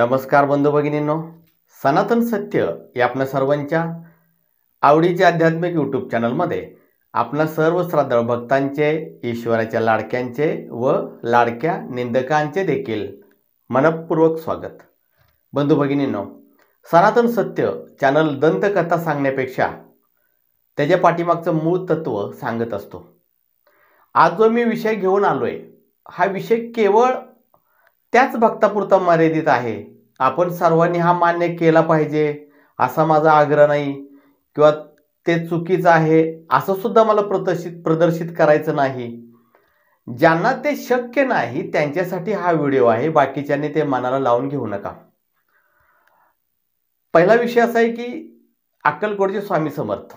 नमस्कार बंधू भगिनींनो सनातन सत्य या आपल्या सर्वांच्या आवडीच्या आध्यात्मिक यूट्यूब चॅनलमध्ये आपल्या सर्व श्राद्ध भक्तांचे ईश्वराच्या लाडक्यांचे व लाडक्या निंदकांचे देखील मनपूर्वक स्वागत बंधू भगिनींनो सनातन सत्य चॅनल दंतकथा सांगण्यापेक्षा त्याच्या पाठीमागचं मूळ तत्त्व सांगत असतो आज जो मी विषय घेऊन आलो आहे हा विषय केवळ त्याच भक्तापुरता मर्यादित आहे आपण सर्वांनी हा मान्य केला पाहिजे असा माझा आग्रह नाही किंवा ते चुकीचं आहे असं सुद्धा मला प्रदर्शित प्रदर्शित करायचं नाही ज्यांना ते शक्य नाही त्यांच्यासाठी हा व्हिडिओ आहे बाकीच्यांनी ते मनाला लावून घेऊ नका पहिला विषय असा आहे की अक्कलकोटचे स्वामी समर्थ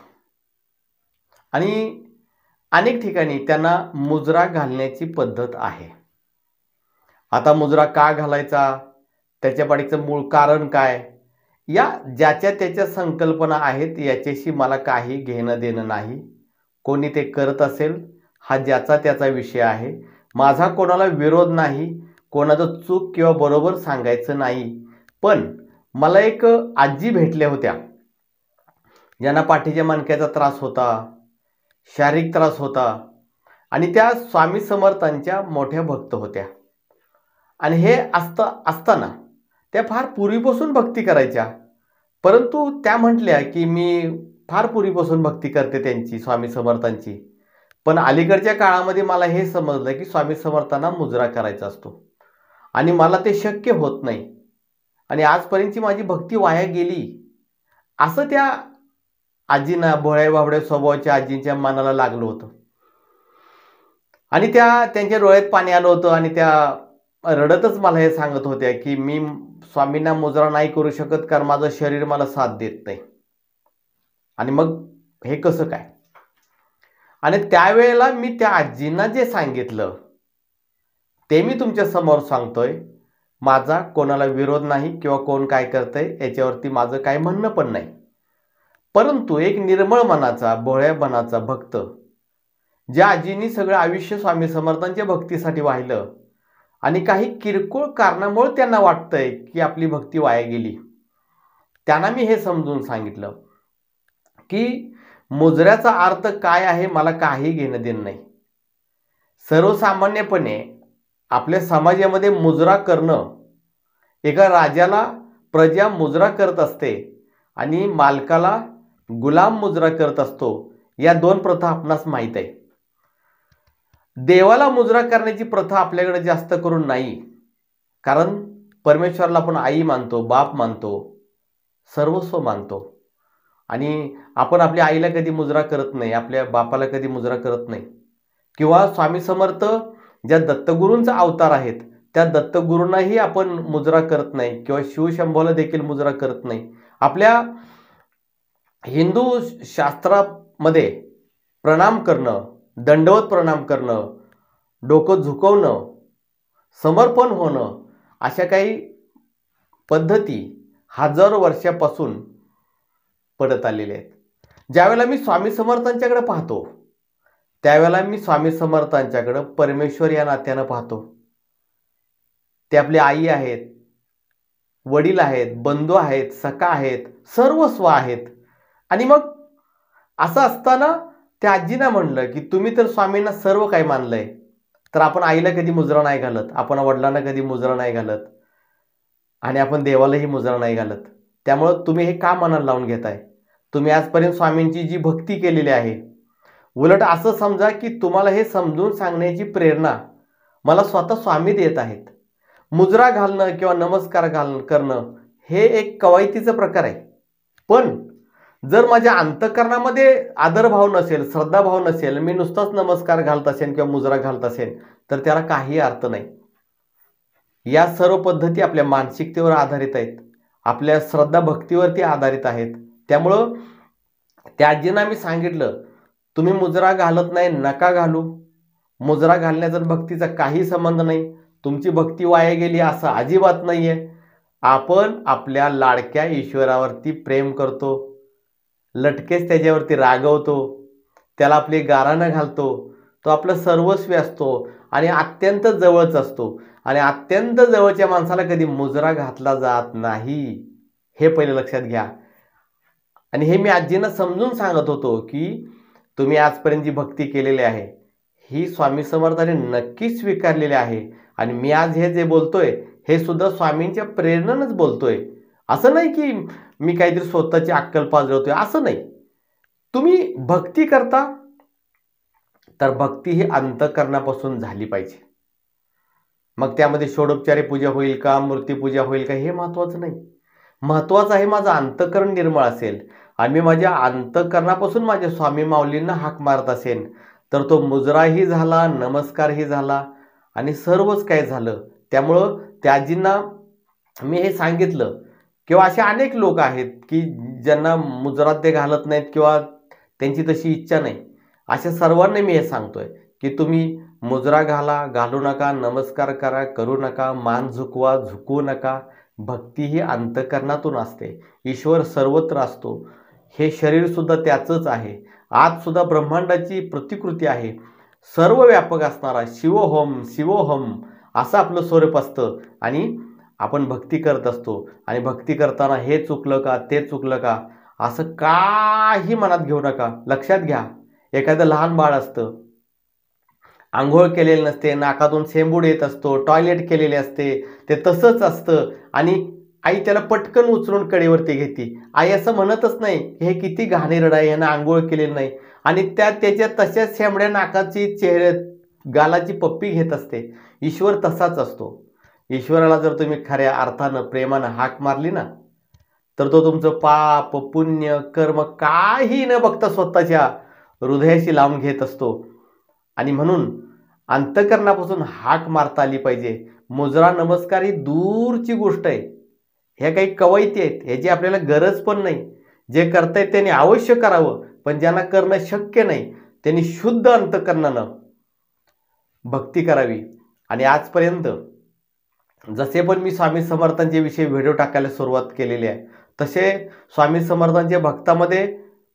आणि अनेक ठिकाणी त्यांना मुजरा घालण्याची पद्धत आहे आता मुजरा का घालायचा त्याच्या पाठीचं मूळ कारण काय या ज्याच्या त्याच्या संकल्पना आहेत याच्याशी मला काही घेणं देणं नाही कोणी ते करत असेल हा ज्याचा त्याचा विषय आहे माझा कोणाला विरोध नाही कोणाचं चूक किंवा बरोबर सांगायचं नाही पण मला एक आजी भेटल्या होत्या ज्यांना पाठीच्या मानक्याचा त्रास होता शारीरिक त्रास होता आणि त्या स्वामी समर्थांच्या मोठ्या भक्त होत्या आणि हे असता असताना त्या फार पूर्वीपासून भक्ती करायच्या परंतु त्या म्हटल्या की मी फार पूर्वीपासून भक्ती करते त्यांची स्वामी समर्थांची पण अलीकडच्या काळामध्ये मला हे समजलं की स्वामी समर्थांना मुजरा करायचा असतो आणि मला ते शक्य होत नाही आणि आजपर्यंतची माझी भक्ती वाया गेली असं त्या आजींना भोळ्या बाबड्या स्वभावाच्या आजींच्या मनाला लागलं होतं आणि त्या त्यांच्या डोळ्यात पाणी आलं होतं आणि त्या रडतच मला हे सांगत होत्या की मी स्वामींना मुजरा नाही करू शकत कारण माझं शरीर मला साथ देत नाही आणि मग हे कसं काय आणि त्यावेळेला मी त्या आजींना जे सांगितलं ते मी तुमच्या समोर सांगतोय माझा कोणाला विरोध नाही किंवा कोण काय करतंय याच्यावरती माझं काय म्हणणं पण नाही परंतु एक निर्मळ मनाचा भोळ्या मनाचा भक्त ज्या आजींनी सगळं आयुष्य स्वामी समर्थांच्या भक्तीसाठी वाहिलं आणि काही किरकोळ कारणामुळे त्यांना वाटतंय की आपली भक्ती वाया गेली त्यांना मी हे समजून सांगितलं की मुजऱ्याचा अर्थ काय आहे मला काही घेणं देणं नाही सर्वसामान्यपणे आपल्या समाजामध्ये मुजरा करणं एका राजाला प्रजा मुजरा करत असते आणि मालकाला गुलाम मुजरा करत असतो या दोन प्रथा आपणास माहीत आहे देवाला मुजरा करण्याची प्रथा आपल्याकडे जास्त करून नाही कारण परमेश्वरला आपण आई मानतो बाप मानतो सर्वस्व मानतो आणि आपण आपल्या आईला कधी मुजरा करत नाही आपल्या बापाला कधी मुजरा करत नाही किंवा स्वामी समर्थ ज्या दत्तगुरूंचा अवतार आहेत त्या दत्तगुरूंनाही आपण मुजरा करत नाही किंवा शिवशंभूला देखील मुजरा करत नाही आपल्या हिंदू शास्त्रामध्ये प्रणाम करणं दंडवत प्रणाम करणं डोकं झुकवणं समर्पण होणं अशा काही पद्धती हजारो वर्षापासून पडत आलेल्या आहेत ज्यावेळेला मी स्वामी समर्थांच्याकडे पाहतो त्यावेळेला मी स्वामी समर्थांच्याकडं परमेश्वर या नात्यानं पाहतो ते आपले आई आहेत वडील आहेत बंधू आहेत सखा आहेत सर्वस्व आहेत आणि मग असं असताना त्या आजीना म्हणलं की तुम्ही तर स्वामींना सर्व काही मानलंय तर आपण आईला कधी मुजरा नाही घालत आपण वडिलांना कधी मुजरा नाही घालत आणि आपण देवालाही मुजरा नाही घालत त्यामुळं तुम्ही हे का मनाला लावून घेताय तुम्ही आजपर्यंत स्वामींची जी भक्ती केलेली आहे उलट असं समजा की तुम्हाला हे समजून सांगण्याची प्रेरणा मला स्वतः स्वामी देत आहेत मुजरा घालणं किंवा नमस्कार घाल करणं हे एक कवायतीचं प्रकार आहे पण जर माझ्या अंतकरणामध्ये आदरभाव नसेल श्रद्धाभाव नसेल मी नुसताच नमस्कार घालत असेल किंवा मुजरा घालत असेल तर त्याला काही अर्थ नाही या सर्व पद्धती आपल्या मानसिकतेवर आधारित आहेत आपल्या श्रद्धा भक्तीवरती आधारित आहेत त्यामुळं त्या आजींना मी सांगितलं तुम्ही मुजरा घालत नाही नका घालू मुजरा घालण्याचा भक्तीचा काही संबंध नाही तुमची भक्ती वाया गेली असं अजिबात नाही आहे आपण आपल्या लाडक्या ईश्वरावरती प्रेम करतो लटकेच त्याच्यावरती रागवतो त्याला आपली गारानं घालतो तो आपलं सर्वस्वी असतो आणि अत्यंत जवळच असतो आणि अत्यंत जवळच्या माणसाला कधी मुजरा घातला जात नाही हे पहिले लक्षात घ्या आणि हे मी आजींना समजून सांगत होतो की तुम्ही आजपर्यंत जी भक्ती केलेली आहे ही स्वामी समर्थाने नक्कीच स्वीकारलेली आहे आणि मी आज हे जे बोलतोय हे सुद्धा स्वामींच्या प्रेरणानंच बोलतोय असं नाही की मी काहीतरी स्वतःची अक्कल पाजळवतोय असं नाही तुम्ही भक्ती करता तर भक्ती ही अंतकरणापासून झाली पाहिजे मग त्यामध्ये षोडोपचारी पूजा होईल का मूर्तीपूजा होईल का हे महत्त्वाचं नाही महत्त्वाचं आहे माझं अंतकरण निर्मळ असेल आणि मी माझ्या अंतकरणापासून माझ्या स्वामी माऊलींना हाक मारत असेन तर तो मुजराही झाला नमस्कारही झाला आणि सर्वच काय झालं त्यामुळं त्याजींना मी हे सांगितलं किंवा असे अनेक लोक आहेत की ज्यांना मुजरात ते घालत नाहीत किंवा त्यांची तशी इच्छा नाही अशा सर्वांना मी हे सांगतोय की तुम्ही मुजरा घाला घालू नका नमस्कार करा करू नका मान झुकवा झुकू नका भक्ती ही अंतकरणातून असते ईश्वर सर्वत्र असतो हे शरीरसुद्धा त्याचंच आहे आजसुद्धा ब्रह्मांडाची प्रतिकृती आहे सर्व व्यापक असणारा शिवहोम शिवहोम असं आपलं स्वरूप असतं आणि आपण भक्ती करत असतो आणि भक्ती करताना हे चुकलं का ते चुकलं का असं काही मनात घेऊ नका लक्षात घ्या एखादं लहान बाळ असतं आंघोळ केलेलं नसते नाकातून सेंबूड येत असतो टॉयलेट केलेले असते ते तसंच असतं आणि आई त्याला पटकन उचलून कडेवरती घेते आई असं म्हणतच नाही हे किती घाणेरड आहे ह्यानं आंघोळ केलेलं नाही आणि त्या त्याच्या तशाच शेंबड्या नाकाची चेहऱ्यात गालाची पप्पी घेत असते ईश्वर तसाच असतो ईश्वराला जर तुम्ही खऱ्या अर्थानं प्रेमानं हाक मारली ना तर तो तुमचं पाप पुण्य कर्म काही न बघता स्वतःच्या हृदयाशी लावून घेत असतो आणि म्हणून अंतकरणापासून हाक मारता आली पाहिजे मुजरा नमस्कार ही दूरची गोष्ट आहे ह्या काही कवायती आहेत ह्याची आपल्याला गरज पण नाही जे करतायत त्यांनी अवश्य करावं पण ज्यांना करणं शक्य नाही त्यांनी शुद्ध अंतकरणानं भक्ती करावी आणि आजपर्यंत जसे पण मी स्वामी समर्थांचे विषयी व्हिडिओ टाकायला सुरुवात केलेली आहे तसे स्वामी समर्थांच्या भक्तामध्ये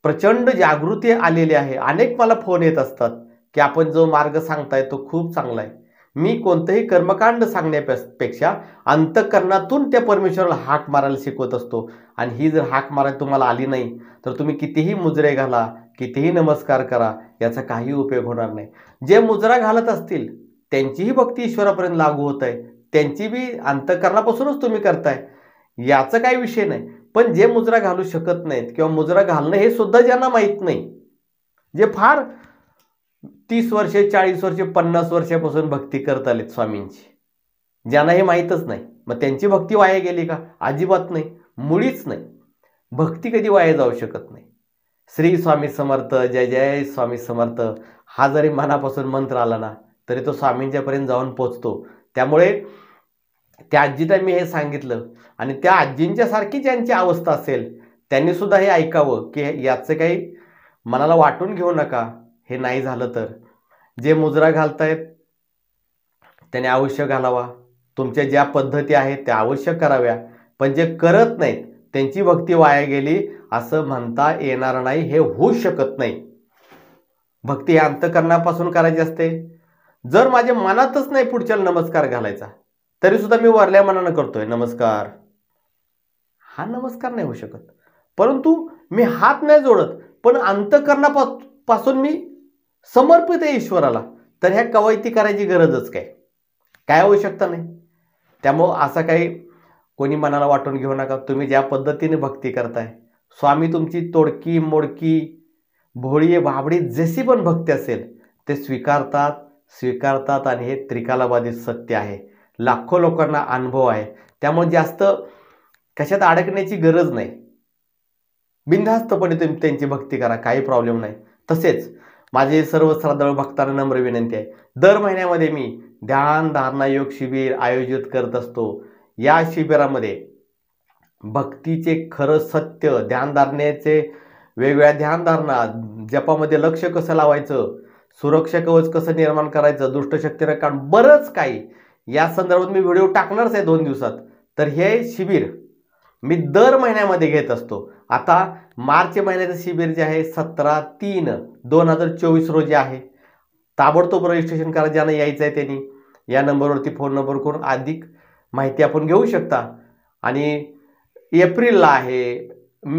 प्रचंड जागृती आलेली आहे अनेक मला फोन येत असतात की आपण जो मार्ग सांगताय तो खूप चांगला आहे मी कोणतंही कर्मकांड सांगण्यापेक्षा अंतकरणातून त्या परमेश्वराला हाक मारायला शिकवत असतो आणि ही जर हाक मारायला तुम्हाला आली नाही तर तुम्ही कितीही मुजरे घाला कितीही नमस्कार करा याचा काही उपयोग होणार नाही जे मुजरा घालत असतील त्यांचीही भक्ती ईश्वरापर्यंत लागू होत आहे त्यांची बी अंतकरणापासूनच तुम्ही करताय याचं काही विषय नाही पण जे मुजरा घालू शकत नाहीत किंवा मुजरा घालणं हे सुद्धा ज्यांना माहीत नाही जे फार तीस वर्षे चाळीस वर्षे पन्नास वर्षापासून भक्ती करत आलेत स्वामींची ज्यांना हे माहीतच नाही मग त्यांची भक्ती वाया गेली का अजिबात नाही मुळीच नाही भक्ती कधी वाया जाऊ शकत नाही श्री स्वामी समर्थ जय जय स्वामी समर्थ हा जरी मनापासून मंत्र आला ना तरी तो स्वामींच्यापर्यंत जाऊन पोचतो त्यामुळे त्या आजीला मी हे सांगितलं आणि त्या आजींच्या सारखी ज्यांची अवस्था असेल त्यांनी सुद्धा हे ऐकावं की याचं काही मनाला वाटून घेऊ नका हे नाही झालं तर जे मुजरा घालतायत त्याने अवश्य घालावा तुमच्या ज्या पद्धती आहेत त्या अवश्य कराव्या पण जे करत नाहीत त्यांची भक्ती वाया गेली असं म्हणता येणार नाही हे होऊ शकत नाही भक्ती हे अंतकरणापासून करायची असते जर माझ्या मनातच नाही पुढच्याला नमस्कार घालायचा तरी सुद्धा मी वरल्या मनानं करतोय नमस्कार हा नमस्कार नाही होऊ शकत परंतु मी हात नाही जोडत पण अंतकरणापासून मी समर्पित आहे ईश्वराला तर ह्या कवायती करायची गरजच काय काय आवश्यकता नाही त्यामुळं असा काही कोणी मनाला वाटून घेऊ नका तुम्ही ज्या पद्धतीने भक्ती करताय स्वामी तुमची तोडकी मोडकी भोळी भाबडी जशी पण भक्ती असेल ते स्वीकारतात स्वीकारतात आणि हे त्रिकालाबाधित सत्य आहे लाखो लोकांना अनुभव आहे त्यामुळे जास्त कशात अडकण्याची गरज नाही बिनधास्तपणे तुम्ही त्यांची भक्ती करा काही प्रॉब्लेम नाही तसेच माझे सर्व श्रद्धाळ भक्तांना नम्र विनंती आहे दर महिन्यामध्ये मी ध्यान धारणा योग शिबिर आयोजित करत असतो या शिबिरामध्ये भक्तीचे खरं सत्य ध्यानधारणेचे वेगवेगळ्या ध्यानधारणा जपामध्ये लक्ष कसं लावायचं सुरक्षा कवच कसं निर्माण करायचं दुष्टशक्तीनं काढून बरंच काही या संदर्भात मी व्हिडिओ टाकणारच आहे दोन दिवसात तर हे शिबिर मी दर महिन्यामध्ये घेत असतो आता मार्च महिन्याचं शिबिर जे आहे सतरा तीन दोन हजार चोवीस रोजी आहे ताबडतोब रजिस्ट्रेशन करा ज्यांना यायचं आहे त्यांनी या नंबरवरती फोन नंबर करून अधिक माहिती आपण घेऊ शकता आणि एप्रिलला आहे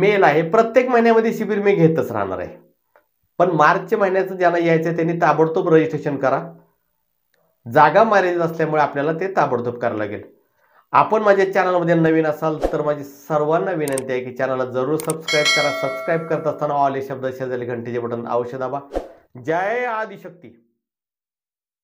मेला आहे प्रत्येक महिन्यामध्ये शिबिर मी घेतच राहणार आहे पण मार्च महिन्याचं ज्यांना यायचं आहे त्यांनी ताबडतोब रजिस्ट्रेशन करा जागा मर्यादित असल्यामुळे आपल्याला ते ताबडतोब करावं लागेल आपण माझ्या चॅनलमध्ये नवीन असाल तर माझी सर्वांना विनंती आहे की चॅनलला जरूर सबस्क्राईब करा सबस्क्राईब करत असताना ऑल हे शब्द शेजारी घंटेचे बटन अवश्य दाबा जय आदिशक्ती